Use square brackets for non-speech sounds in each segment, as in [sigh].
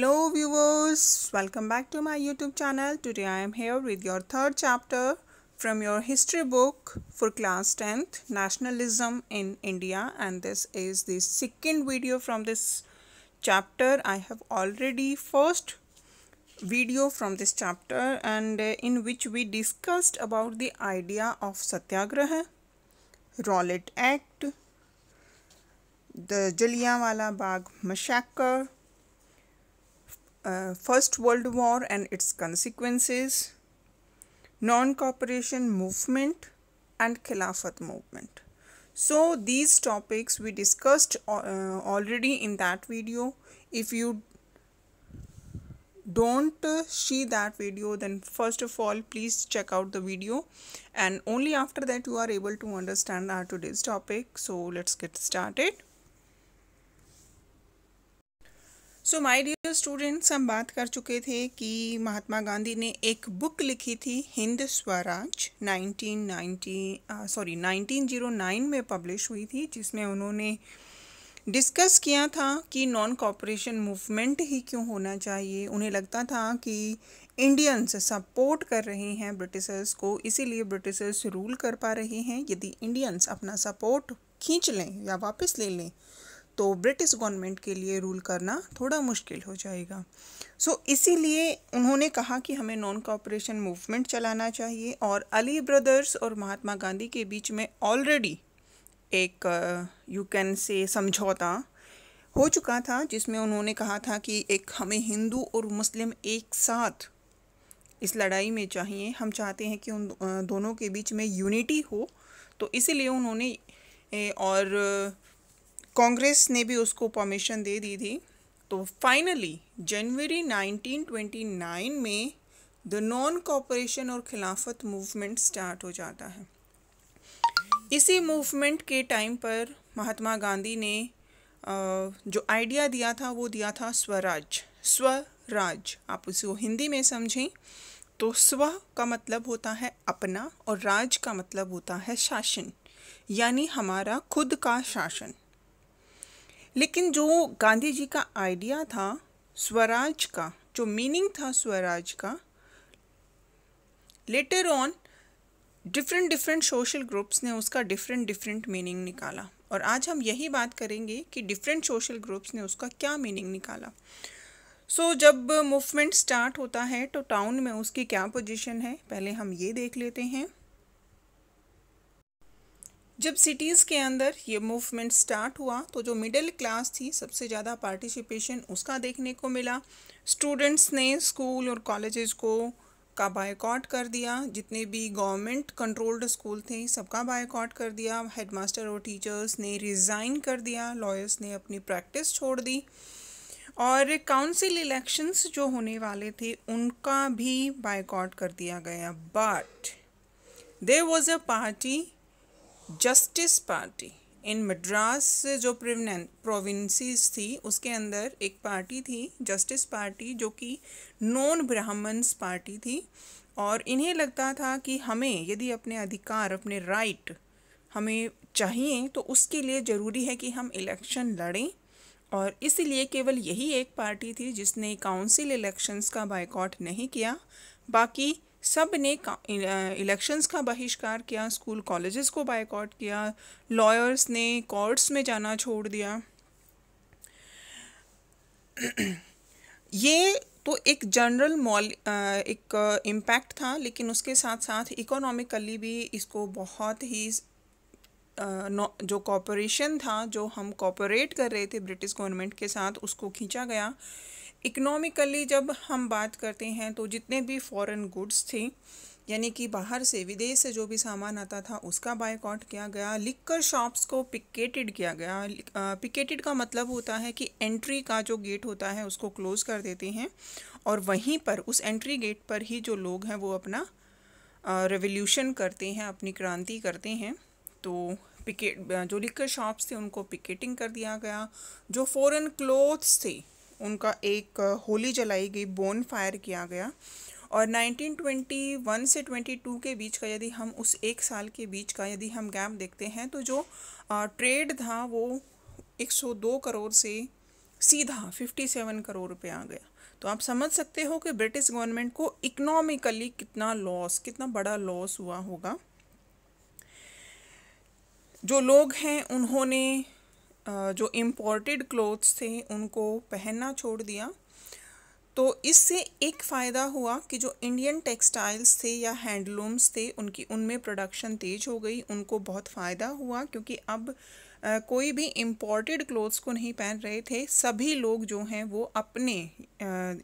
Hello viewers, welcome back to my YouTube channel. Today I am here with your third chapter from your history book for class 10th Nationalism in India and this is the second video from this chapter. I have already first video from this chapter and uh, in which we discussed about the idea of Satyagraha, Rowlatt Act, the Jallianwala Bagh Massacre uh, First World War and its consequences, non-cooperation movement and Khilafat movement. So these topics we discussed uh, already in that video. If you don't uh, see that video then first of all please check out the video and only after that you are able to understand our today's topic so let's get started so my dear तो students हम बात कर चुके थे कि महात्मा गांधी ने एक book लिखी थी हिंद स्वराज 1990 सॉरी 1909 में पब्लिश हुई थी जिसमें उन्होंने डिस्कस किया था कि नॉन कॉपरेशन मूवमेंट ही क्यों होना चाहिए उन्हें लगता था कि इंडियंस सपोर्ट कर रहे हैं ब्रिटिशर्स को इसीलिए ब्रिटिशर्स रूल कर पा रहे हैं यदि इंडियंस अपना सपोर्ट खींच लें या वापस ले लें तो ब्रिटिश गवर्नमेंट के लिए रूल करना थोड़ा मुश्किल हो जाएगा सो so, इसीलिए उन्होंने कहा कि हमें नॉन कॉपरेशन मूवमेंट चलाना चाहिए और अली ब्रदर्स और महात्मा गांधी के बीच में ऑलरेडी एक यू कैन से समझौता हो चुका था जिसमें उन्होंने कहा था कि एक हमें हिंदू और मुस्लिम एक साथ इस लड़ाई में चाहिए हम चाहते हैं कि उन uh, दोनों के बीच में यूनिटी हो तो इसीलिए उन्होंने और कांग्रेस ने भी उसको परमिशन दे दी थी तो फाइनली जनवरी 1929 में द नॉन कॉपरेशन और खिलाफत मूवमेंट स्टार्ट हो जाता है इसी मूवमेंट के टाइम पर महात्मा गांधी ने जो आइडिया दिया था वो दिया था स्वराज स्वराज आप उसको हिंदी में समझें तो स्व का मतलब होता है अपना और राज का मतलब होता है शासन यानी हमारा खुद का शासन लेकिन जो गांधी जी का आइडिया था स्वराज का जो मीनिंग था स्वराज का later on different different social groups ने उसका डिफरेंट डिफरेंट मीनिंग निकाला और आज हम यही बात करेंगे कि डिफरेंट सोशल ग्रुप्स ने उसका क्या मीनिंग निकाला सो so, जब मूवमेंट स्टार्ट होता है तो टाउन में उसकी क्या पोजीशन है पहले हम ये देख लेते हैं जब सिटीज़ के अंदर ये मूवमेंट स्टार्ट हुआ तो जो मिडिल क्लास थी सबसे ज़्यादा पार्टिसिपेशन उसका देखने को मिला स्टूडेंट्स ने स्कूल और कॉलेजेस को का बायकॉट कर दिया जितने भी गवर्नमेंट कंट्रोल्ड स्कूल थे सबका बायकॉट कर दिया हेडमास्टर और टीचर्स ने रिज़ाइन कर दिया लॉयर्स ने अपनी प्रैक्टिस छोड़ दी और काउंसिल इलेक्शंस जो होने वाले थे उनका भी बायकॉट कर दिया गया but there was a party justice party in Madras जो प्रोविंसीज थी उसके अंदर एक पार्टी थी जस्टिस पार्टी जो कि नॉन ब्राह्मण्स पार्टी थी और इन्हें लगता था कि हमें यदि अपने अधिकार अपने राइट हमें चाहिए तो उसके लिए ज़रूरी है कि हम इलेक्शन लड़ें और इसलिए केवल यही एक पार्टी थी जिसने काउंसिल इलेक्शंस का बाइकआउट नहीं किया बाकी सब ने इलेक्शंस का बहिष्कार किया स्कूल कॉलेजेस को बायकॉट किया लॉयर्स ने कोर्ट्स में जाना छोड़ दिया [clears throat] ये तो एक जनरल मॉल एक इम्पैक्ट था लेकिन उसके साथ साथ इकोनॉमिकली भी इसको बहुत ही जो कॉपोरेशन था जो हम कॉपोरेट कर रहे थे ब्रिटिश गवर्नमेंट के साथ उसको खींचा गया इकनॉमिकली जब हम बात करते हैं तो जितने भी फॉरेन गुड्स थे यानी कि बाहर से विदेश से जो भी सामान आता था उसका बायकॉट किया गया लिकर शॉप्स को पिकेटेड किया गया पिकेटेड का मतलब होता है कि एंट्री का जो गेट होता है उसको क्लोज़ कर देते हैं और वहीं पर उस एंट्री गेट पर ही जो लोग हैं वो अपना रेवोल्यूशन करते हैं अपनी क्रांति करते हैं तो पिकेट जो लिकर शॉप्स थे उनको पिकेटिंग कर दिया गया जो फ़ॉरन क्लोथ्स थे उनका एक होली जलाई गई बोन फायर किया गया और 1921 से 22 के बीच का यदि हम उस एक साल के बीच का यदि हम गैप देखते हैं तो जो ट्रेड था वो 102 करोड़ से सीधा 57 करोड़ रुपये आ गया तो आप समझ सकते हो कि ब्रिटिश गवर्नमेंट को इकोनॉमिकली कितना लॉस कितना बड़ा लॉस हुआ होगा जो लोग हैं उन्होंने जो इम्पोर्टेड क्लोथ्स थे उनको पहनना छोड़ दिया तो इससे एक फ़ायदा हुआ कि जो इंडियन टेक्सटाइल्स थे या हैंडलूम्स थे उनकी उनमें प्रोडक्शन तेज हो गई उनको बहुत फ़ायदा हुआ क्योंकि अब आ, कोई भी इम्पोर्टेड क्लोथ्स को नहीं पहन रहे थे सभी लोग जो हैं वो अपने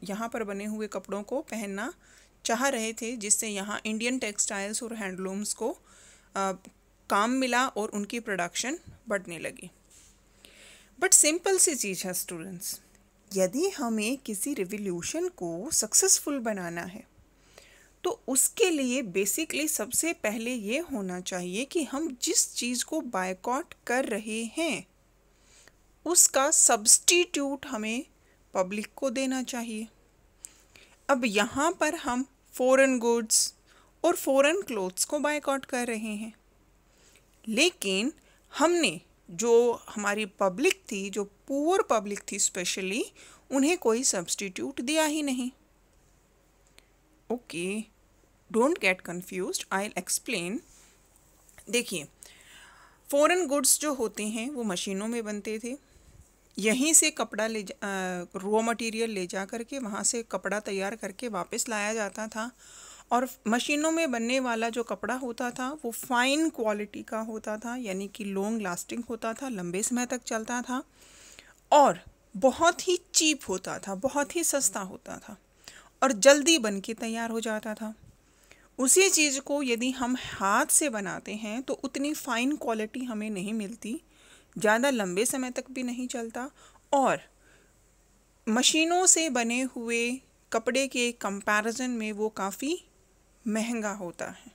यहाँ पर बने हुए कपड़ों को पहनना चाह रहे थे जिससे यहाँ इंडियन टेक्सटाइल्स और हैंडलूम्स को आ, काम मिला और उनकी प्रोडक्शन बढ़ने लगी बट सिंपल सी चीज़ है स्टूडेंट्स यदि हमें किसी रिवोल्यूशन को सक्सेसफुल बनाना है तो उसके लिए बेसिकली सबसे पहले ये होना चाहिए कि हम जिस चीज़ को बायकॉट कर रहे हैं उसका सब्सटीट्यूट हमें पब्लिक को देना चाहिए अब यहाँ पर हम फॉरेन गुड्स और फॉरेन क्लोथ्स को बायकॉट कर रहे हैं लेकिन हमने जो हमारी पब्लिक थी जो पुअर पब्लिक थी स्पेशली उन्हें कोई सब्सटीट्यूट दिया ही नहीं okay don't get confuse I explain देखिए फ़ॉरन गुड्स जो होते हैं वो मशीनों में बनते थे यहीं से कपड़ा ले रॉ मटेरियल ले जा करके वहाँ से कपड़ा तैयार करके वापस लाया जाता था और मशीनों में बनने वाला जो कपड़ा होता था वो फाइन क्वालिटी का होता था यानी कि लॉन्ग लास्टिंग होता था लंबे समय तक चलता था और बहुत ही चीप होता था बहुत ही सस्ता होता था और जल्दी बन के तैयार हो जाता था उसी चीज़ को यदि हम हाथ से बनाते हैं तो उतनी फ़ाइन क्वालिटी हमें नहीं मिलती ज़्यादा लंबे समय तक भी नहीं चलता और मशीनों से बने हुए कपड़े के कंपैरिजन में वो काफ़ी महंगा होता है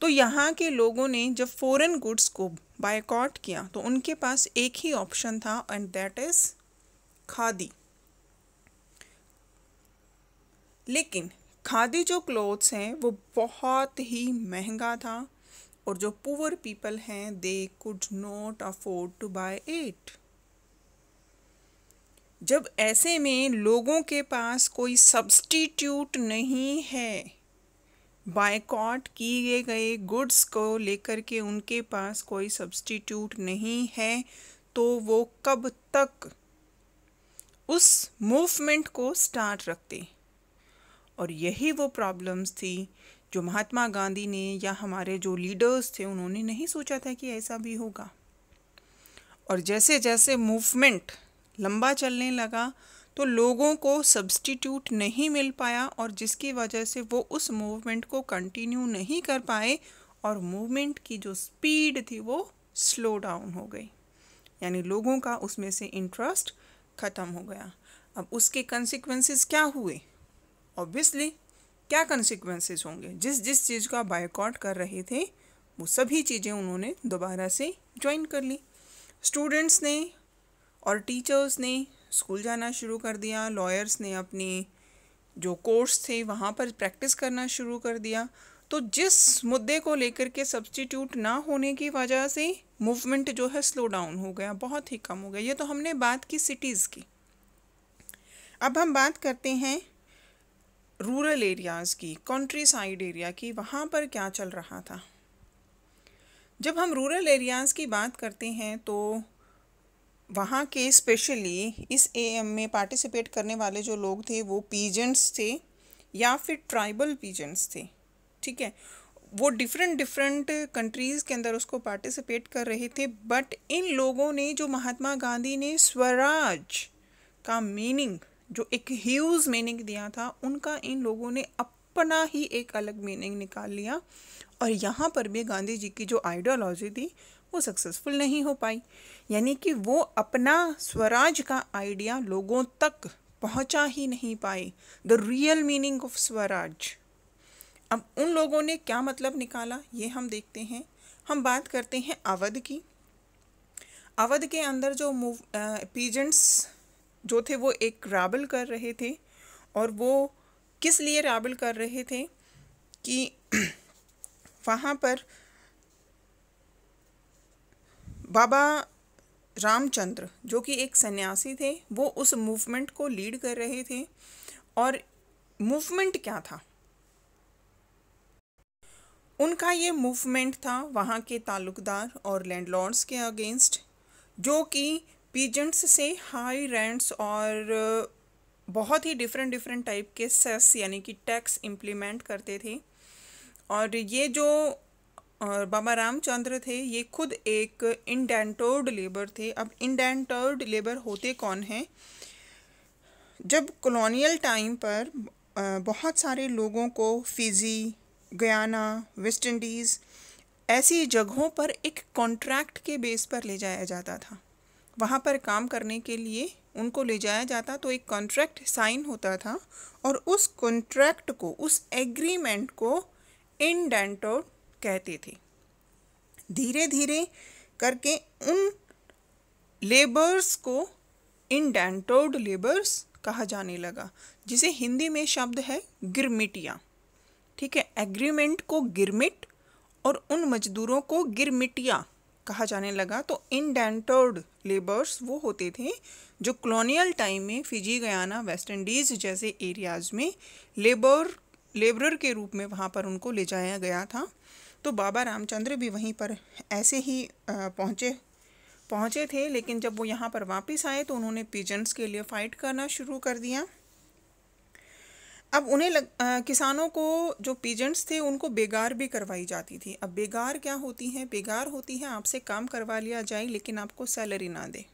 तो यहाँ के लोगों ने जब फॉरेन गुड्स को बायकॉट किया तो उनके पास एक ही ऑप्शन था एंड दैट इज खादी लेकिन खादी जो क्लोथ्स हैं वो बहुत ही महंगा था और जो पुअर पीपल हैं they could not afford to buy it जब ऐसे में लोगों के पास कोई सब्सटीट्यूट नहीं है बायकॉट किए गए गुड्स को लेकर के उनके पास कोई सब्सटीट्यूट नहीं है तो वो कब तक उस मूवमेंट को स्टार्ट रखते और यही वो प्रॉब्लम्स थी जो महात्मा गांधी ने या हमारे जो लीडर्स थे उन्होंने नहीं सोचा था कि ऐसा भी होगा और जैसे जैसे मूवमेंट लंबा चलने लगा तो लोगों को सब्सटीट्यूट नहीं मिल पाया और जिसकी वजह से वो उस मूवमेंट को कंटिन्यू नहीं कर पाए और मूवमेंट की जो स्पीड थी वो स्लो डाउन हो गई यानी लोगों का उसमें से इंटरेस्ट ख़त्म हो गया अब उसके कंसिक्वेंसेस क्या हुए ऑब्वियसली क्या कंसिक्वेंसेस होंगे जिस जिस चीज़ का बायकॉट कर रहे थे वो सभी चीज़ें उन्होंने दोबारा से ज्वाइन कर ली स्टूडेंट्स ने और टीचर्स ने स्कूल जाना शुरू कर दिया लॉयर्स ने अपने जो कोर्स थे वहाँ पर प्रैक्टिस करना शुरू कर दिया तो जिस मुद्दे को लेकर के सब्सटीट्यूट ना होने की वजह से मूवमेंट जो है स्लो डाउन हो गया बहुत ही कम हो गया ये तो हमने बात की सिटीज़ की अब हम बात करते हैं रूरल एरियाज़ की कंट्री साइड एरिया की वहाँ पर क्या चल रहा था जब हम रूरल एरियाज़ की बात करते हैं तो वहाँ के स्पेशली इस एएम में पार्टिसिपेट करने वाले जो लोग थे वो पीजेंट्स थे या फिर ट्राइबल पीजेंट्स थे ठीक है वो डिफरेंट डिफरेंट कंट्रीज़ के अंदर उसको पार्टिसिपेट कर रहे थे बट इन लोगों ने जो महात्मा गांधी ने स्वराज का मीनिंग जो एक ह्यूज मीनिंग दिया था उनका इन लोगों ने अपना ही एक अलग मीनिंग निकाल लिया और यहाँ पर भी गांधी जी की जो आइडियोलॉजी थी वो सक्सेसफुल नहीं हो पाई यानी कि वो अपना स्वराज का आइडिया लोगों तक पहुंचा ही नहीं पाए the real meaning of swaraj अब उन लोगों ने क्या मतलब निकाला ये हम देखते हैं हम बात करते हैं अवध की अवध के अंदर जो मूव पीजेंट्स जो थे वो एक राबल कर रहे थे और वो किस लिए राबल कर रहे थे कि [clears throat] वहाँ पर बाबा रामचंद्र जो कि एक सन्यासी थे वो उस मूवमेंट को लीड कर रहे थे और मूवमेंट क्या था उनका ये मूवमेंट था वहाँ के ताल्लुकदार और लैंडलॉर्ड्स के अगेंस्ट जो कि पीजेंट्स से हाई रेंट्स और बहुत ही डिफरेंट डिफरेंट टाइप के सेस यानी कि टैक्स इम्प्लीमेंट करते थे और ये जो और बाबा रामचंद्र थे ये खुद एक इंडेंटर्ड लेबर थे अब इंडेंटर्ड लेबर होते कौन हैं जब कॉलोनियल टाइम पर बहुत सारे लोगों को फिजी गयाना वेस्ट इंडीज़ ऐसी जगहों पर एक कॉन्ट्रैक्ट के बेस पर ले जाया जाता था वहाँ पर काम करने के लिए उनको ले जाया जाता तो एक कॉन्ट्रैक्ट साइन होता था और उस कॉन्ट्रैक्ट को उस एग्रीमेंट को इंडेंटोड कहते थे धीरे धीरे करके उन लेबर्स को इनडेंटोड लेबर्स कहा जाने लगा जिसे हिंदी में शब्द है गिरमिटिया ठीक है एग्रीमेंट को गिरमिट और उन मजदूरों को गिरमिटिया कहा जाने लगा तो डेंटोड लेबर्स वो होते थे जो कॉलोनियल टाइम में फिजी गयाना वेस्ट इंडीज़ जैसे एरियाज़ में लेबर लेबर के रूप में वहाँ पर उनको ले जाया गया था तो बाबा रामचंद्र भी वहीं पर ऐसे ही पहुँचे पहुँचे थे लेकिन जब वो यहाँ पर वापस आए तो उन्होंने पिजन्स के लिए फ़ाइट करना शुरू कर दिया अब उन्हें लग, आ, किसानों को जो पिजन्स थे उनको बेगार भी करवाई जाती थी अब बेगार क्या होती है बेगार होती है आपसे काम करवा लिया जाए लेकिन आपको सैलरी ना दे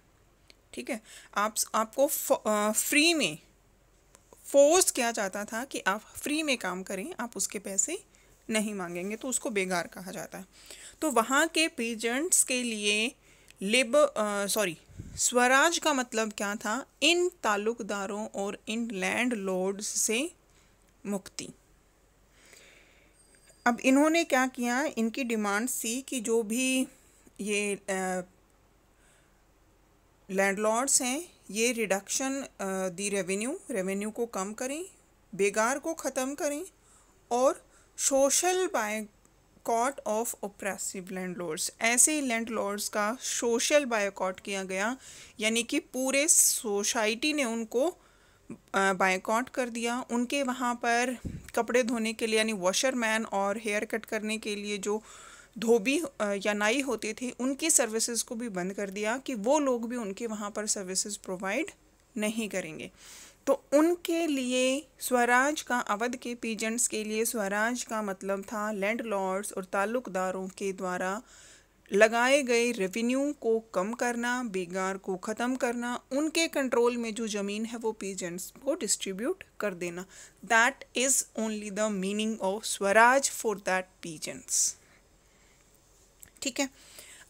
ठीक है आप आपको फ, आ, फ्री में फोर्स किया जाता था कि आप फ्री में काम करें आप उसके पैसे नहीं मांगेंगे तो उसको बेगार कहा जाता है तो वहाँ के पीजेंट्स के लिए लिब सॉरी स्वराज का मतलब क्या था इन ताल्लुकदारों और इन लैंड लॉर्ड्स से मुक्ति अब इन्होंने क्या किया इनकी डिमांड्स थी कि जो भी ये लैंडलॉर्ड्स हैं ये रिडक्शन दी रेवेन्यू रेवेन्यू को कम करें बेगार को ख़त्म करें और social boycott of oppressive landlords ऐसे ही लैंड लॉर्ड्स का सोशल बायकॉट किया गया यानी कि पूरे सोसाइटी ने उनको बायकॉट कर दिया उनके वहाँ पर कपड़े धोने के लिए यानी वॉशरमैन और हेयर कट करने के लिए जो धोबी या नाई होते थे उनकी सर्विसेज को भी बंद कर दिया कि वो लोग भी उनके वहाँ पर सर्विसेज प्रोवाइड नहीं करेंगे तो उनके लिए स्वराज का अवध के पीजेंट्स के लिए स्वराज का मतलब था लैंड लॉर्ड्स और ताल्लुकदारों के द्वारा लगाए गए रेवेन्यू को कम करना बेगार को ख़त्म करना उनके कंट्रोल में जो ज़मीन है वो पीजेंट्स को डिस्ट्रीब्यूट कर देना that is only the meaning of swaraj for that peasants ठीक है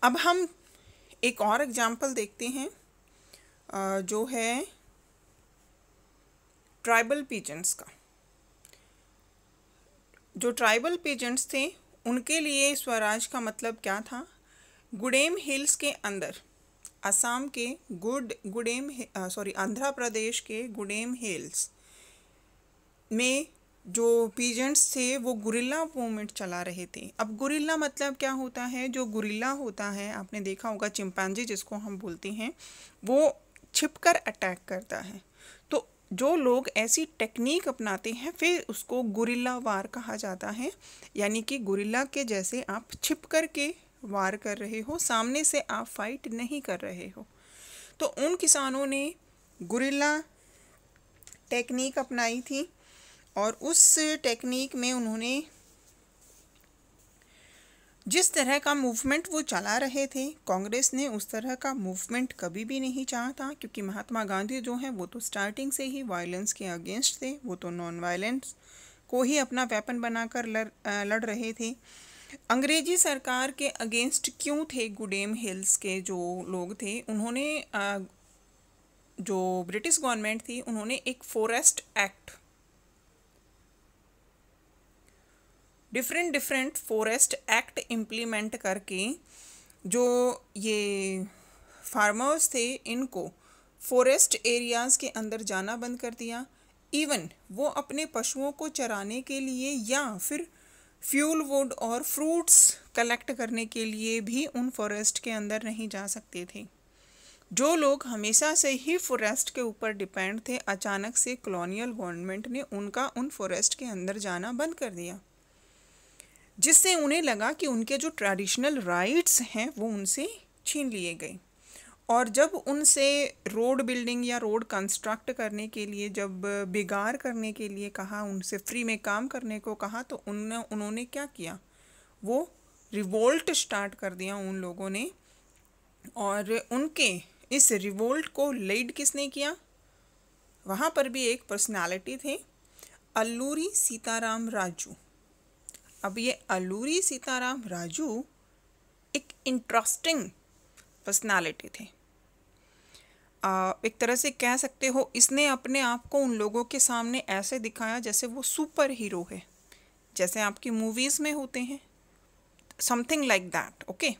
अब हम एक और एग्जाम्पल देखते हैं जो है ट्राइबल पीजेंट्स का जो ट्राइबल पीजेंट्स थे उनके लिए स्वराज का मतलब क्या था गुडेम हिल्स के अंदर असम के गुड गुडेम सॉरी आंध्र प्रदेश के गुडेम हिल्स में जो पीजेंट्स थे वो गुरिल्ला मूवमेंट चला रहे थे अब गुरिल्ला मतलब क्या होता है जो गुरिल्ला होता है आपने देखा होगा चिंपांजी जिसको हम बोलते हैं वो छिपकर अटैक करता है जो लोग ऐसी टेक्निक अपनाते हैं फिर उसको गुरिल्ला वार कहा जाता है यानी कि गुरिल्ला के जैसे आप छिप कर के वार कर रहे हो सामने से आप फाइट नहीं कर रहे हो तो उन किसानों ने गुरिल्ला टेक्निक अपनाई थी और उस टेक्निक में उन्होंने जिस तरह का मूवमेंट वो चला रहे थे कांग्रेस ने उस तरह का मूवमेंट कभी भी नहीं चाहा था क्योंकि महात्मा गांधी जो हैं वो तो स्टार्टिंग से ही वायलेंस के अगेंस्ट थे वो तो नॉन वायलेंस को ही अपना वेपन बनाकर लड़ लड़ रहे थे अंग्रेजी सरकार के अगेंस्ट क्यों थे गुडेम हिल्स के जो लोग थे उन्होंने जो ब्रिटिश गवर्नमेंट थी उन्होंने एक forest act different different forest act implement करके जो ये फार्मर्स थे इनको फॉरेस्ट एरियाज़ के अंदर जाना बंद कर दिया इवन वो अपने पशुओं को चराने के लिए या फिर फ्यूल वुड और फ्रूट्स कलेक्ट करने के लिए भी उन फॉरेस्ट के अंदर नहीं जा सकते थे जो लोग हमेशा से ही फॉरेस्ट के ऊपर डिपेंड थे अचानक से कॉलोनियल गवर्नमेंट ने उनका उन फॉरेस्ट के अंदर जाना बंद कर दिया जिससे उन्हें लगा कि उनके जो ट्रेडिशनल राइट्स हैं वो उनसे छीन लिए गए और जब उनसे रोड बिल्डिंग या रोड कंस्ट्रक्ट करने के लिए जब बिगाड़ करने के लिए कहा उनसे फ्री में काम करने को कहा तो उन उन्होंने क्या किया वो रिवोल्ट स्टार्ट कर दिया उन लोगों ने और उनके इस रिवोल्ट को लीड किसने किया वहाँ पर भी एक पर्सनालिटी थे अल्लूरी सीताराम राजू अब ये अलूरी सीताराम राजू एक इंटरेस्टिंग पर्सनालिटी थे आ, एक तरह से कह सकते हो इसने अपने आप को उन लोगों के सामने ऐसे दिखाया जैसे वो सुपर हीरो है जैसे आपकी मूवीज़ में होते हैं something like that okay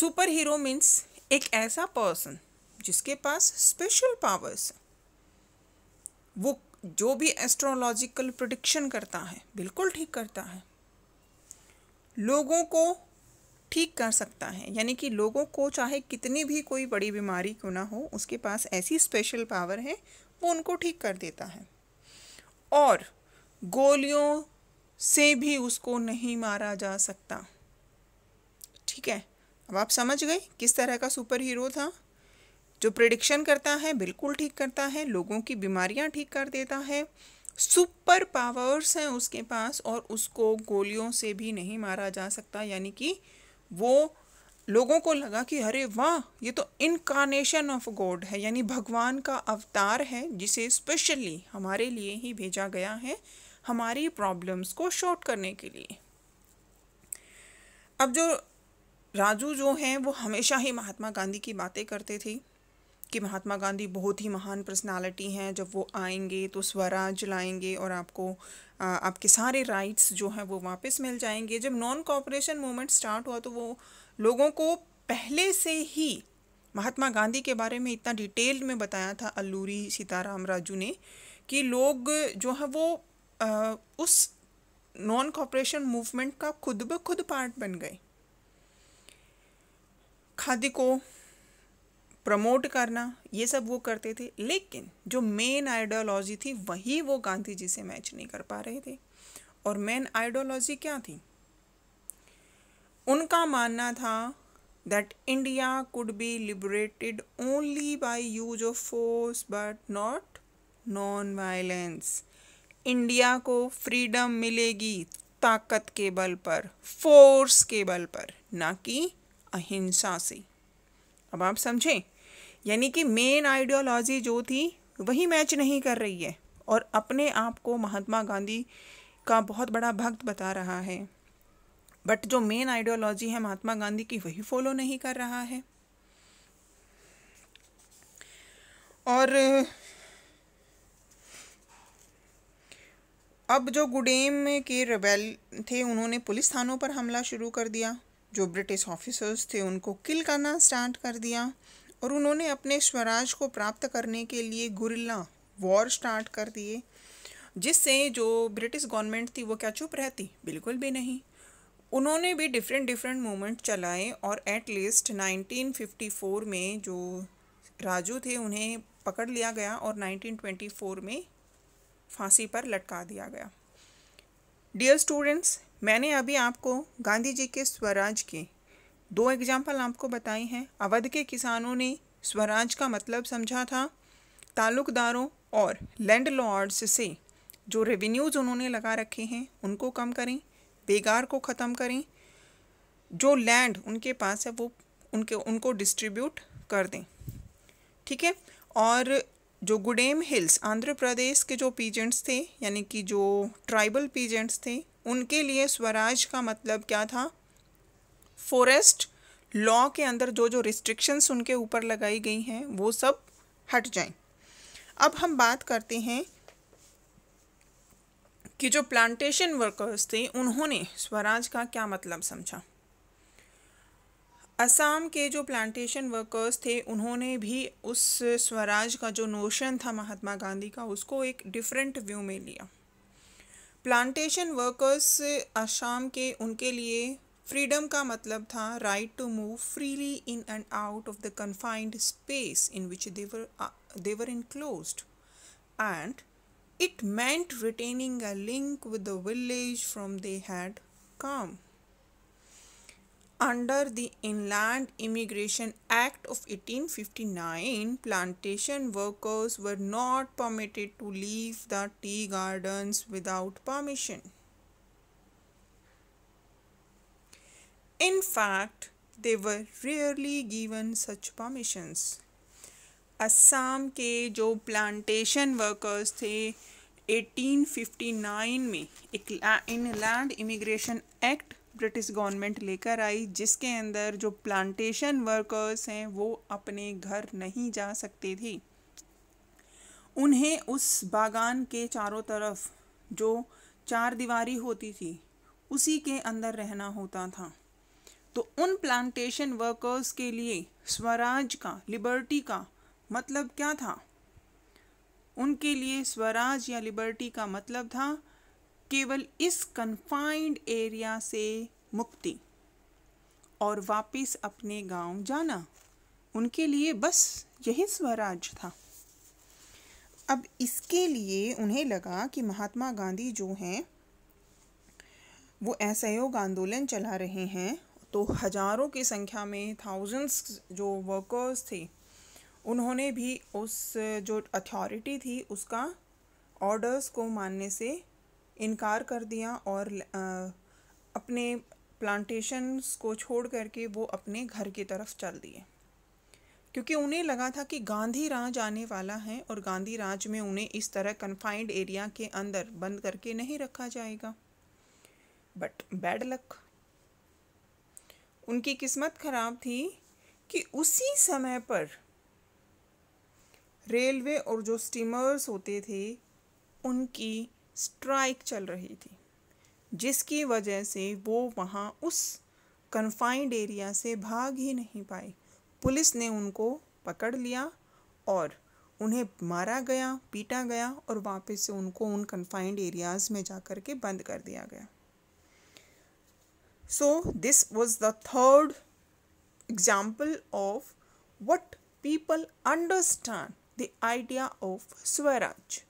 super hero means एक ऐसा पर्सन जिसके पास स्पेशल पावर्स वो जो भी एस्ट्रोलॉजिकल प्रोडिक्शन करता है बिल्कुल ठीक करता है लोगों को ठीक कर सकता है यानी कि लोगों को चाहे कितनी भी कोई बड़ी बीमारी क्यों ना हो उसके पास ऐसी स्पेशल पावर है वो उनको ठीक कर देता है और गोलियों से भी उसको नहीं मारा जा सकता ठीक है अब आप समझ गए किस तरह का सुपर हीरो था जो प्रिडिक्शन करता है बिल्कुल ठीक करता है लोगों की बीमारियां ठीक कर देता है सुपर पावर्स हैं उसके पास और उसको गोलियों से भी नहीं मारा जा सकता यानी कि वो लोगों को लगा कि अरे वाह ये तो इनकारनेशन ऑफ गॉड है यानी भगवान का अवतार है जिसे स्पेशली हमारे लिए ही भेजा गया है हमारी प्रॉब्लम्स को शॉर्ट करने के लिए अब जो राजू जो हैं वो हमेशा ही महात्मा गांधी की बातें करते थे कि महात्मा गांधी बहुत ही महान पर्सनालिटी हैं जब वो आएंगे तो स्वराज लाएंगे और आपको आ, आपके सारे राइट्स जो हैं वो वापस मिल जाएंगे जब नॉन कॉपरेशन मूवमेंट स्टार्ट हुआ तो वो लोगों को पहले से ही महात्मा गांधी के बारे में इतना डिटेल में बताया था अल्लूरी सीताराम राजू ने कि लोग जो है वो आ, उस नॉन कॉपरेशन मूवमेंट का खुद ब खुद पार्ट बन गए खादी को प्रमोट करना ये सब वो करते थे लेकिन जो मेन आइडियोलॉजी थी वही वो गांधी जी से मैच नहीं कर पा रहे थे और मेन आइडियोलॉजी क्या थी उनका मानना था that India could be liberated only by use of force but not non violence India को फ्रीडम मिलेगी ताकत के बल पर फोर्स के बल पर ना कि अहिंसा से अब आप समझें यानी कि मेन आइडियोलॉजी जो थी वही मैच नहीं कर रही है और अपने आप को महात्मा गांधी का बहुत बड़ा भक्त बता रहा है बट जो मेन आइडियोलॉजी है महात्मा गांधी की वही फॉलो नहीं कर रहा है और अब जो गुडेम के रेबेल थे उन्होंने पुलिस थानों पर हमला शुरू कर दिया जो ब्रिटिश ऑफिसर्स थे उनको किल करना स्टार्ट कर दिया और उन्होंने अपने स्वराज को प्राप्त करने के लिए गुरिल्ला वॉर स्टार्ट कर दिए जिससे जो ब्रिटिश गवर्नमेंट थी वो क्या चुप रहती बिल्कुल भी नहीं उन्होंने भी डिफरेंट डिफरेंट मूवमेंट चलाए और एट लीस्ट 1954 में जो राजू थे उन्हें पकड़ लिया गया और 1924 में फांसी पर लटका दिया गया डियर स्टूडेंट्स मैंने अभी आपको गांधी जी के स्वराज के दो एग्जाम्पल आपको बताए हैं अवध के किसानों ने स्वराज का मतलब समझा था ताल्लुकदारों और लैंड लॉर्ड्स से जो रेवेन्यूज़ उन्होंने लगा रखे हैं उनको कम करें बेगार को ख़त्म करें जो लैंड उनके पास है वो उनके उनको डिस्ट्रीब्यूट कर दें ठीक है और जो गुडेम हिल्स आंध्र प्रदेश के जो पीजेंट्स थे यानी कि जो ट्राइबल पीजेंट्स थे उनके लिए स्वराज का मतलब क्या था फॉरेस्ट लॉ के अंदर जो जो रिस्ट्रिक्शंस उनके ऊपर लगाई गई हैं वो सब हट जाएं अब हम बात करते हैं कि जो प्लांटेशन वर्कर्स थे उन्होंने स्वराज का क्या मतलब समझा असम के जो प्लांटेशन वर्कर्स थे उन्होंने भी उस स्वराज का जो नोशन था महात्मा गांधी का उसको एक डिफरेंट व्यू में लिया प्लांटेशन वर्कर्स असम के उनके लिए freedom का मतलब था right to move freely in and out of the confined space in which they were they were enclosed and it meant retaining a link with the village from they had come. Under the Inland Immigration Act of 1859, plantation workers were not permitted to leave the tea gardens without permission. In fact, they were rarely given such permissions. Assam के जो plantation workers थे 1859 में एक inland immigration act British government लेकर आई जिसके अंदर जो प्लांटेशन वर्कर्स हैं वो अपने घर नहीं जा सकते थे उन्हें उस बागान के चारों तरफ जो चार दीवारी होती थी उसी के अंदर रहना होता था तो उन प्लांटेशन वर्कर्स के लिए स्वराज का लिबर्टी का मतलब क्या था उनके लिए स्वराज या लिबर्टी का मतलब था केवल इस कन्फाइंड एरिया से मुक्ति और वापस अपने गांव जाना उनके लिए बस यही स्वराज था अब इसके लिए उन्हें लगा कि महात्मा गांधी जो हैं वो असहयोग आंदोलन चला रहे हैं तो हज़ारों की संख्या में थाउजेंड्स जो वर्कर्स थे उन्होंने भी उस जो अथॉरिटी थी उसका ऑर्डर्स को मानने से इनकार कर दिया और आ, अपने प्लांटेशंस को छोड़ करके वो अपने घर की तरफ चल दिए क्योंकि उन्हें लगा था कि गांधी राज आने वाला है और गांधी राज में उन्हें इस तरह कन्फाइंड एरिया के अंदर बंद करके नहीं रखा जाएगा बट बैड लक उनकी किस्मत खराब थी कि उसी समय पर रेलवे और जो स्टीमर्स होते थे उनकी स्ट्राइक चल रही थी जिसकी वजह से वो वहाँ उस कन्फाइंड एरिया से भाग ही नहीं पाए पुलिस ने उनको पकड़ लिया और उन्हें मारा गया पीटा गया और वापस से उनको उन कन्फाइंड एरियाज़ में जा कर के बंद कर दिया गया So, this was the third example of what people understand the idea of Swaraj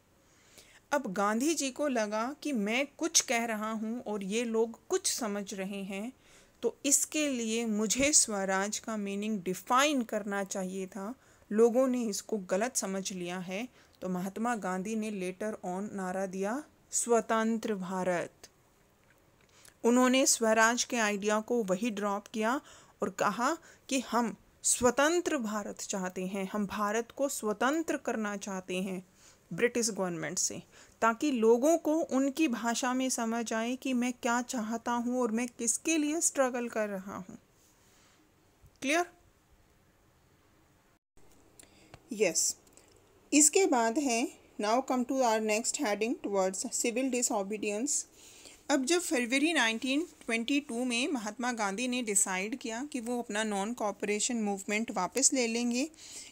अब गांधी जी को लगा कि मैं कुछ कह रहा हूँ और ये लोग कुछ समझ रहे हैं तो इसके लिए मुझे स्वराज का मीनिंग डिफाइन करना चाहिए था लोगों ने इसको गलत समझ लिया है तो महात्मा गांधी ने लेटर ऑन नारा दिया स्वतंत्र भारत उन्होंने स्वराज के आइडिया को वही ड्रॉप किया और कहा कि हम स्वतंत्र भारत चाहते हैं हम भारत को स्वतंत्र करना चाहते हैं ब्रिटिश गवर्नमेंट से ताकि लोगों को उनकी भाषा में समझ आए कि मैं क्या चाहता हूँ और मैं किसके लिए स्ट्रगल कर रहा हूँ क्लियर यस इसके बाद है now come to our next heading towards civil disobedience अब जब फरवरी 1922 में महात्मा गांधी ने डिसाइड किया कि वो अपना नॉन कॉपरेशन मूवमेंट वापस ले लेंगे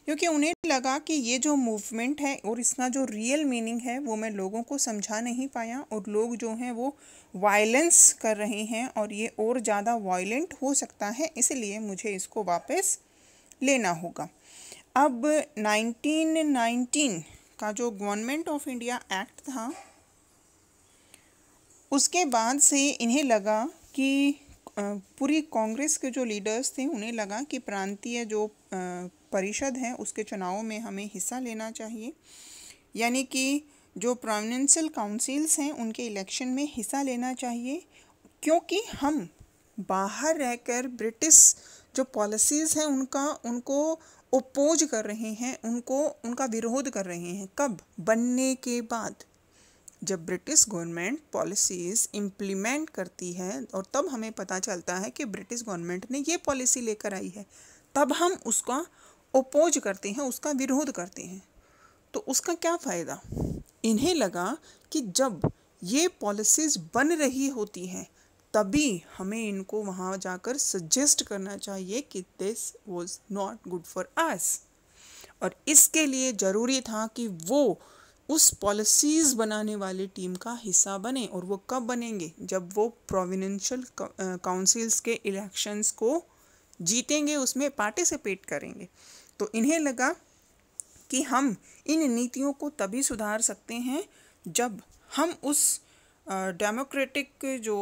क्योंकि उन्हें लगा कि ये जो मूवमेंट है और इसका जो रियल मीनिंग है वो मैं लोगों को समझा नहीं पाया और लोग जो हैं वो वायलेंस कर रहे हैं और ये और ज़्यादा वायलेंट हो सकता है इसलिए मुझे इसको वापस लेना होगा अब नाइनटीन का जो गवर्नमेंट ऑफ इंडिया एक्ट था उसके बाद से इन्हें लगा कि पूरी कांग्रेस के जो लीडर्स थे उन्हें लगा कि प्रांतीय जो परिषद है उसके चुनावों में हमें हिस्सा लेना चाहिए यानी कि जो प्रोविनेंशियल काउंसिल्स हैं उनके इलेक्शन में हिस्सा लेना चाहिए क्योंकि हम बाहर रहकर ब्रिटिश जो पॉलिसीज़ हैं उनका उनको ओपोज कर रहे हैं उनको उनका विरोध कर रहे हैं कब बनने के बाद जब ब्रिटिश गवर्नमेंट पॉलिसीज़ इम्प्लीमेंट करती है और तब हमें पता चलता है कि ब्रिटिश गवर्नमेंट ने ये पॉलिसी लेकर आई है तब हम उसका ओपोज करते हैं उसका विरोध करते हैं तो उसका क्या फ़ायदा इन्हें लगा कि जब ये पॉलिसीज़ बन रही होती हैं तभी हमें इनको वहाँ जाकर सजेस्ट करना चाहिए कि this was not good for us और इसके लिए ज़रूरी था कि वो उस पॉलिसीज बनाने वाले टीम का हिस्सा बने और वो कब बनेंगे जब वो प्रोविनेंशियल काउंसिल्स के इलेक्शंस को जीतेंगे उसमें पार्टिसिपेट करेंगे तो इन्हें लगा कि हम इन नीतियों को तभी सुधार सकते हैं जब हम उस डेमोक्रेटिक जो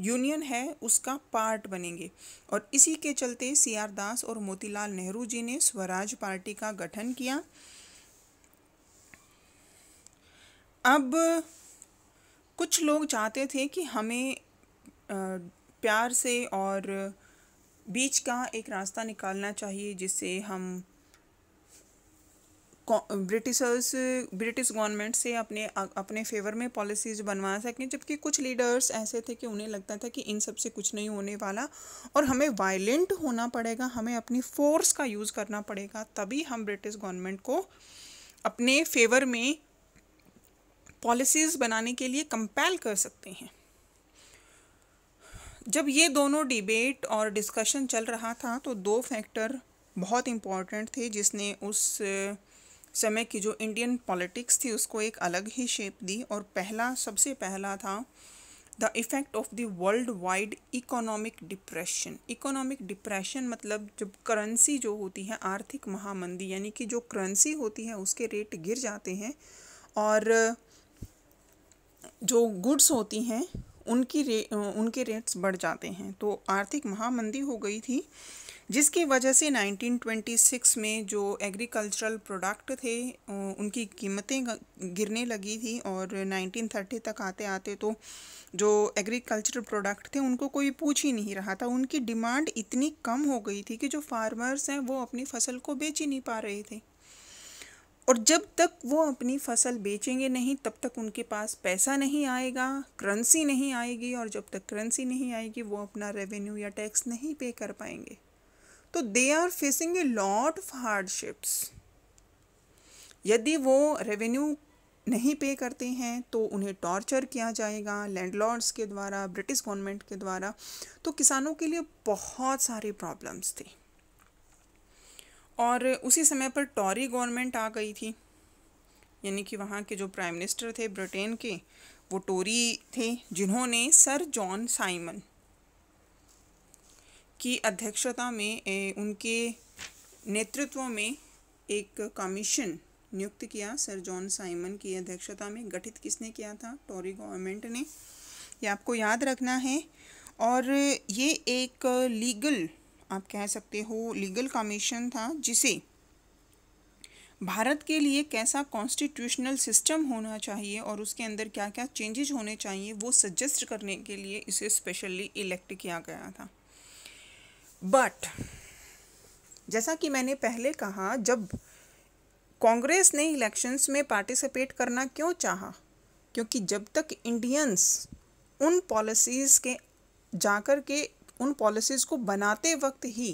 यूनियन है उसका पार्ट बनेंगे और इसी के चलते सी आर दास और मोतीलाल नेहरू जी ने स्वराज पार्टी का गठन किया अब कुछ लोग चाहते थे कि हमें प्यार से और बीच का एक रास्ता निकालना चाहिए जिससे हम ब्रिटिशर्स ब्रिटिश गवर्नमेंट से अपने अपने फेवर में पॉलिसीज बनवा सकें जबकि कुछ लीडर्स ऐसे थे कि उन्हें लगता था कि इन सब से कुछ नहीं होने वाला और हमें वायलेंट होना पड़ेगा हमें अपनी फोर्स का यूज़ करना पड़ेगा तभी हम ब्रिटिश गवर्नमेंट को अपने फेवर में पॉलिसीज़ बनाने के लिए कंपेल कर सकते हैं जब ये दोनों डिबेट और डिस्कशन चल रहा था तो दो फैक्टर बहुत इम्पॉर्टेंट थे जिसने उस समय की जो इंडियन पॉलिटिक्स थी उसको एक अलग ही शेप दी और पहला सबसे पहला था the effect of the world wide economic depression economic depression मतलब जब करेंसी जो होती है आर्थिक महामंदी यानी कि जो करेंसी होती है उसके रेट गिर जाते हैं और जो गुड्स होती हैं उनकी रे उनके रेट्स बढ़ जाते हैं तो आर्थिक महामंदी हो गई थी जिसकी वजह से 1926 में जो एग्रीकल्चरल प्रोडक्ट थे उनकी कीमतें गिरने लगी थी और 1930 तक आते आते तो जो एग्रीकल्चरल प्रोडक्ट थे उनको कोई पूछ ही नहीं रहा था उनकी डिमांड इतनी कम हो गई थी कि जो फार्मर्स हैं वो अपनी फसल को बेच ही नहीं पा रहे थे और जब तक वो अपनी फसल बेचेंगे नहीं तब तक उनके पास पैसा नहीं आएगा करेंसी नहीं आएगी और जब तक करेंसी नहीं आएगी वो अपना रेवेन्यू या टैक्स नहीं पे कर पाएंगे तो they are facing a lot of hardships यदि वो रेवेन्यू नहीं पे करते हैं तो उन्हें टॉर्चर किया जाएगा लैंडलॉर्ड्स के द्वारा ब्रिटिश गवर्नमेंट के द्वारा तो किसानों के लिए बहुत सारी प्रॉब्लम्स थी और उसी समय पर टॉरी गवर्नमेंट आ गई थी यानी कि वहाँ के जो प्राइम मिनिस्टर थे ब्रिटेन के वो टोरी थे जिन्होंने सर जॉन साइमन की अध्यक्षता में ए, उनके नेतृत्व में एक कमीशन नियुक्त किया सर जॉन साइमन की अध्यक्षता में गठित किसने किया था टोरी गवर्नमेंट ने ये आपको याद रखना है और ये एक लीगल आप कह सकते हो लीगल कमीशन था जिसे भारत के लिए कैसा कॉन्स्टिट्यूशनल सिस्टम होना चाहिए और उसके अंदर क्या क्या चेंजेज होने चाहिए वो सजेस्ट करने के लिए इसे स्पेशली इलेक्ट किया गया था बट जैसा कि मैंने पहले कहा जब कांग्रेस ने इलेक्शंस में पार्टिसिपेट करना क्यों चाहा क्योंकि जब तक इंडियंस उन पॉलिसीज़ के जाकर के उन पॉलिसीज़ को बनाते वक्त ही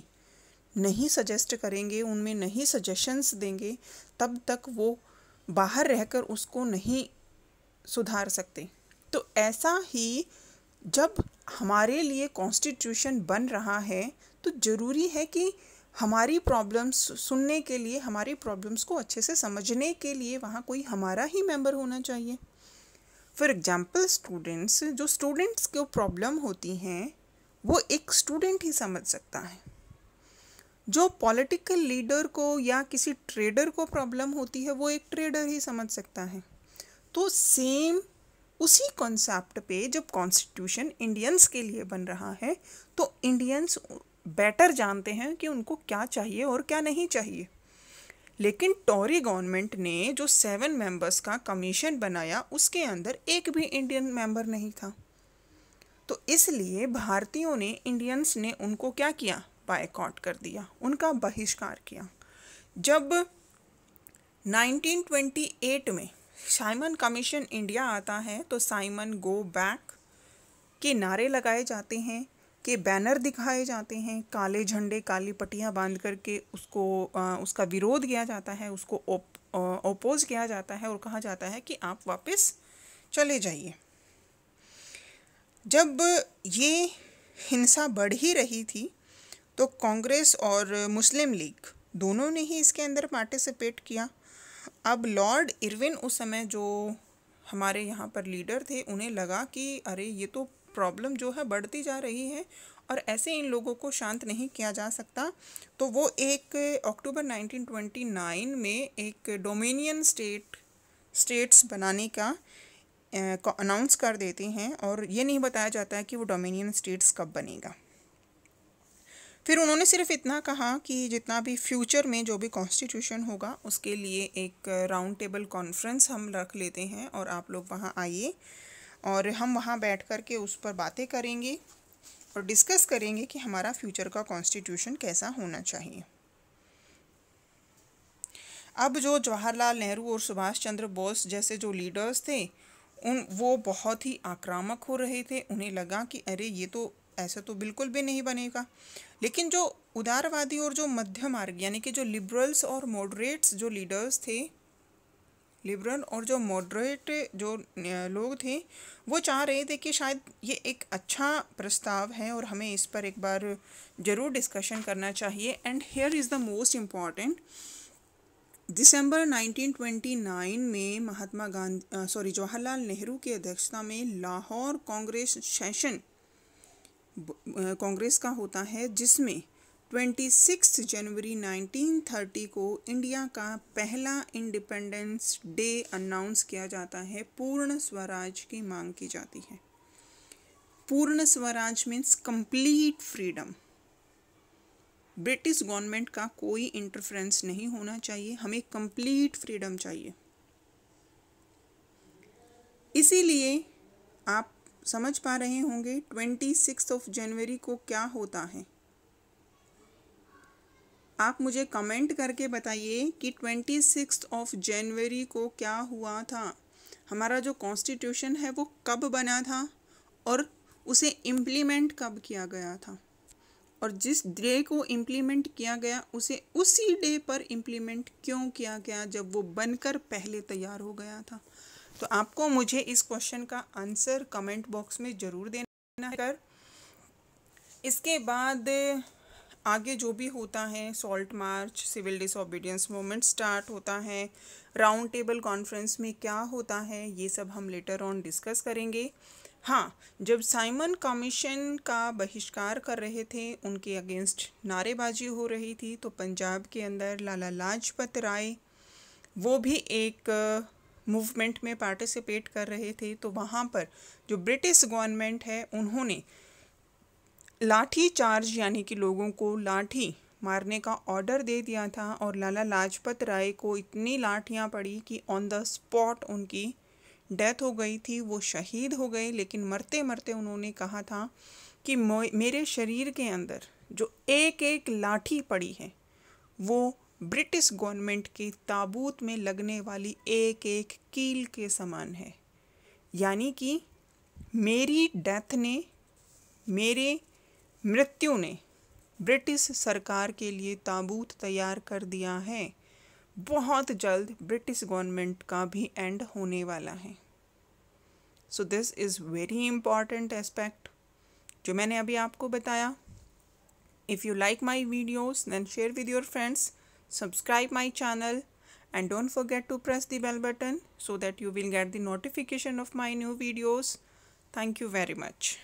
नहीं सजेस्ट करेंगे उनमें नहीं सजेशंस देंगे तब तक वो बाहर रहकर उसको नहीं सुधार सकते तो ऐसा ही जब हमारे लिए कॉन्स्टिट्यूशन बन रहा है तो ज़रूरी है कि हमारी प्रॉब्लम्स सुनने के लिए हमारी प्रॉब्लम्स को अच्छे से समझने के लिए वहाँ कोई हमारा ही मेंबर होना चाहिए फॉर एग्ज़ाम्पल स्टूडेंट्स जो स्टूडेंट्स को प्रॉब्लम होती हैं वो एक स्टूडेंट ही समझ सकता है जो पॉलिटिकल लीडर को या किसी ट्रेडर को प्रॉब्लम होती है वो एक ट्रेडर ही समझ सकता है तो सेम उसी कॉन्सेप्ट पे जब कॉन्स्टिट्यूशन इंडियंस के लिए बन रहा है तो इंडियंस बेटर जानते हैं कि उनको क्या चाहिए और क्या नहीं चाहिए लेकिन टॉरी गवर्नमेंट ने जो सेवन मेंबर्स का कमीशन बनाया उसके अंदर एक भी इंडियन मेंबर नहीं था तो इसलिए भारतीयों ने इंडियंस ने उनको क्या किया बायकॉट कर दिया उनका बहिष्कार किया जब 1928 में साइमन कमीशन इंडिया आता है तो साइमन गो बैक के नारे लगाए जाते हैं के बैनर दिखाए जाते हैं काले झंडे काली पट्टियाँ बांध करके उसको आ, उसका विरोध किया जाता है उसको ओपोज किया जाता है और कहा जाता है कि आप वापस चले जाइए जब ये हिंसा बढ़ ही रही थी तो कांग्रेस और मुस्लिम लीग दोनों ने ही इसके अंदर पार्टिसिपेट किया अब लॉर्ड इरविन उस समय जो हमारे यहाँ पर लीडर थे उन्हें लगा कि अरे ये तो प्रॉब्लम जो है बढ़ती जा रही है और ऐसे इन लोगों को शांत नहीं किया जा सकता तो वो एक अक्टूबर 1929 में एक डोमिनियन स्टेट स्टेट्स बनाने का अनाउंस कर देते हैं और ये नहीं बताया जाता है कि वो डोमिनियन स्टेट्स कब बनेगा फिर उन्होंने सिर्फ इतना कहा कि जितना भी फ्यूचर में जो भी कॉन्स्टिट्यूशन होगा उसके लिए एक राउंड टेबल कॉन्फ्रेंस हम रख लेते हैं और आप लोग वहाँ आइए और हम वहाँ बैठ कर के उस पर बातें करेंगे और डिस्कस करेंगे कि हमारा फ्यूचर का कॉन्स्टिट्यूशन कैसा होना चाहिए अब जो जवाहरलाल नेहरू और सुभाष चंद्र बोस जैसे जो लीडर्स थे उन वो बहुत ही आक्रामक हो रहे थे उन्हें लगा कि अरे ये तो ऐसा तो बिल्कुल भी नहीं बनेगा लेकिन जो उदारवादी और जो मध्य मार्ग यानी कि जो लिबरल्स और मॉडरेट्स जो लीडर्स थे लिबरल और जो मॉडरेट जो लोग थे वो चाह रहे थे कि शायद ये एक अच्छा प्रस्ताव है और हमें इस पर एक बार ज़रूर डिस्कशन करना चाहिए and here is the most important दिसंबर 1929 में महात्मा गांधी सॉरी जवाहरलाल नेहरू की अध्यक्षता में लाहौर कांग्रेस सेशन कांग्रेस का होता है जिसमें 26 जनवरी 1930 को इंडिया का पहला इंडिपेंडेंस डे अनाउंस किया जाता है पूर्ण स्वराज की मांग की जाती है Purna Swaraj means complete freedom British government का कोई इंटरफ्रेंस नहीं होना चाहिए हमें कंप्लीट फ्रीडम चाहिए इसीलिए आप समझ पा रहे होंगे ट्वेंटी सिक्स ऑफ जनवरी को क्या होता है आप मुझे कमेंट करके बताइए कि ट्वेंटी सिक्स ऑफ जनवरी को क्या हुआ था हमारा जो कॉन्स्टिट्यूशन है वो कब बना था और उसे इम्प्लीमेंट कब किया गया था और जिस डे को इम्प्लीमेंट किया गया उसे उसी डे पर इम्प्लीमेंट क्यों किया गया जब वो बनकर पहले तैयार हो गया था तो आपको मुझे इस क्वेश्चन का आंसर कमेंट बॉक्स में ज़रूर देना कर इसके बाद आगे जो भी होता है salt march civil disobedience movement start होता है राउंड टेबल कॉन्फ्रेंस में क्या होता है ये सब हम लेटर ऑन डिस्कस करेंगे हाँ जब साइमन कमीशन का बहिष्कार कर रहे थे उनके अगेंस्ट नारेबाजी हो रही थी तो पंजाब के अंदर लाला लाजपत राय वो भी एक मूवमेंट में पार्टिसिपेट कर रहे थे तो वहाँ पर जो ब्रिटिश गवर्नमेंट है उन्होंने लाठी चार्ज यानी कि लोगों को लाठी मारने का ऑर्डर दे दिया था और लाला लाजपत राय को इतनी लाठियाँ पड़ी कि ऑन द स्पॉट उनकी डेथ हो गई थी वो शहीद हो गए लेकिन मरते मरते उन्होंने कहा था कि मेरे शरीर के अंदर जो एक एक लाठी पड़ी है वो ब्रिटिश गवर्नमेंट के ताबूत में लगने वाली एक एक कील के समान है यानी कि मेरी डेथ ने मेरे मृत्यु ने ब्रिटिश सरकार के लिए ताबूत तैयार कर दिया है बहुत जल्द ब्रिटिश गवर्नमेंट का भी एंड होने वाला है so this is very important aspect जो मैंने अभी आपको बताया if you like my videos then share with your friends subscribe my channel and don't forget to press the bell button so that you will get the notification of my new videos thank you very much